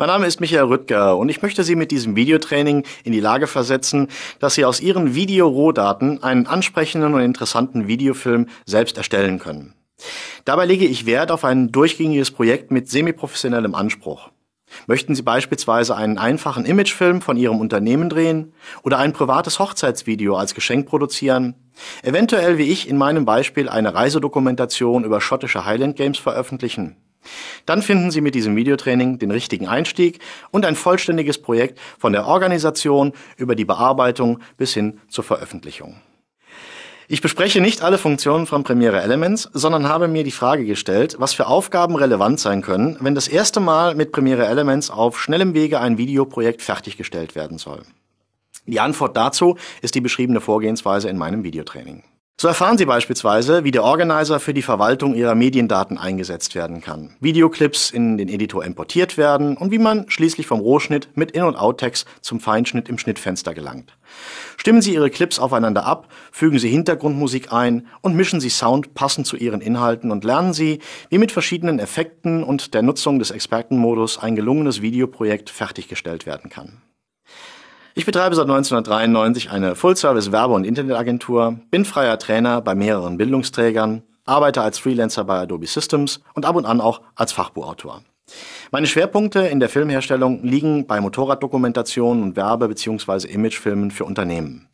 Mein Name ist Michael Rüttger und ich möchte Sie mit diesem Videotraining in die Lage versetzen, dass Sie aus Ihren Videorohdaten einen ansprechenden und interessanten Videofilm selbst erstellen können. Dabei lege ich Wert auf ein durchgängiges Projekt mit semiprofessionellem Anspruch. Möchten Sie beispielsweise einen einfachen Imagefilm von Ihrem Unternehmen drehen oder ein privates Hochzeitsvideo als Geschenk produzieren? Eventuell wie ich in meinem Beispiel eine Reisedokumentation über schottische Highland Games veröffentlichen? Dann finden Sie mit diesem Videotraining den richtigen Einstieg und ein vollständiges Projekt von der Organisation über die Bearbeitung bis hin zur Veröffentlichung. Ich bespreche nicht alle Funktionen von Premiere Elements, sondern habe mir die Frage gestellt, was für Aufgaben relevant sein können, wenn das erste Mal mit Premiere Elements auf schnellem Wege ein Videoprojekt fertiggestellt werden soll. Die Antwort dazu ist die beschriebene Vorgehensweise in meinem Videotraining. So erfahren Sie beispielsweise, wie der Organizer für die Verwaltung Ihrer Mediendaten eingesetzt werden kann, Videoclips in den Editor importiert werden und wie man schließlich vom Rohschnitt mit In- und out Outtext zum Feinschnitt im Schnittfenster gelangt. Stimmen Sie Ihre Clips aufeinander ab, fügen Sie Hintergrundmusik ein und mischen Sie Sound passend zu Ihren Inhalten und lernen Sie, wie mit verschiedenen Effekten und der Nutzung des Expertenmodus ein gelungenes Videoprojekt fertiggestellt werden kann. Ich betreibe seit 1993 eine Full-Service-Werbe- und Internetagentur, bin freier Trainer bei mehreren Bildungsträgern, arbeite als Freelancer bei Adobe Systems und ab und an auch als Fachbuchautor. Meine Schwerpunkte in der Filmherstellung liegen bei Motorraddokumentationen und Werbe- bzw. Imagefilmen für Unternehmen.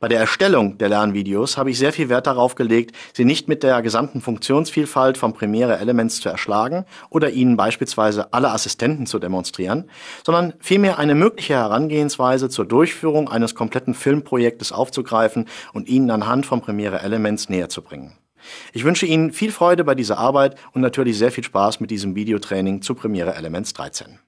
Bei der Erstellung der Lernvideos habe ich sehr viel Wert darauf gelegt, sie nicht mit der gesamten Funktionsvielfalt von Premiere Elements zu erschlagen oder ihnen beispielsweise alle Assistenten zu demonstrieren, sondern vielmehr eine mögliche Herangehensweise zur Durchführung eines kompletten Filmprojektes aufzugreifen und ihnen anhand von Premiere Elements näher zu bringen. Ich wünsche Ihnen viel Freude bei dieser Arbeit und natürlich sehr viel Spaß mit diesem Videotraining zu Premiere Elements 13.